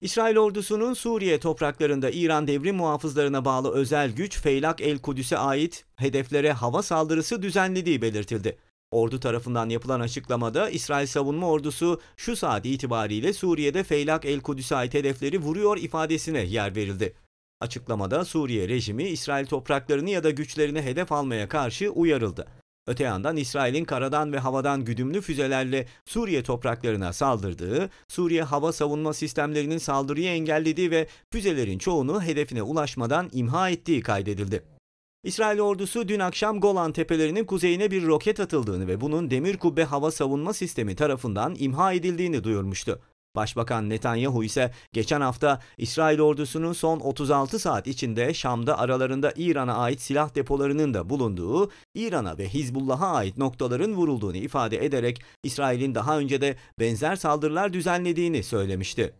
İsrail ordusunun Suriye topraklarında İran devrim muhafızlarına bağlı özel güç Feylak El Kudüs'e ait hedeflere hava saldırısı düzenlediği belirtildi. Ordu tarafından yapılan açıklamada İsrail Savunma Ordusu şu saat itibariyle Suriye'de Feylak El Kudüs'e ait hedefleri vuruyor ifadesine yer verildi. Açıklamada Suriye rejimi İsrail topraklarını ya da güçlerini hedef almaya karşı uyarıldı. Öte yandan İsrail'in karadan ve havadan güdümlü füzelerle Suriye topraklarına saldırdığı, Suriye hava savunma sistemlerinin saldırıyı engellediği ve füzelerin çoğunu hedefine ulaşmadan imha ettiği kaydedildi. İsrail ordusu dün akşam Golan Tepelerinin kuzeyine bir roket atıldığını ve bunun demir kubbe hava savunma sistemi tarafından imha edildiğini duyurmuştu. Başbakan Netanyahu ise geçen hafta İsrail ordusunun son 36 saat içinde Şam'da aralarında İran'a ait silah depolarının da bulunduğu, İran'a ve Hizbullah'a ait noktaların vurulduğunu ifade ederek İsrail'in daha önce de benzer saldırılar düzenlediğini söylemişti.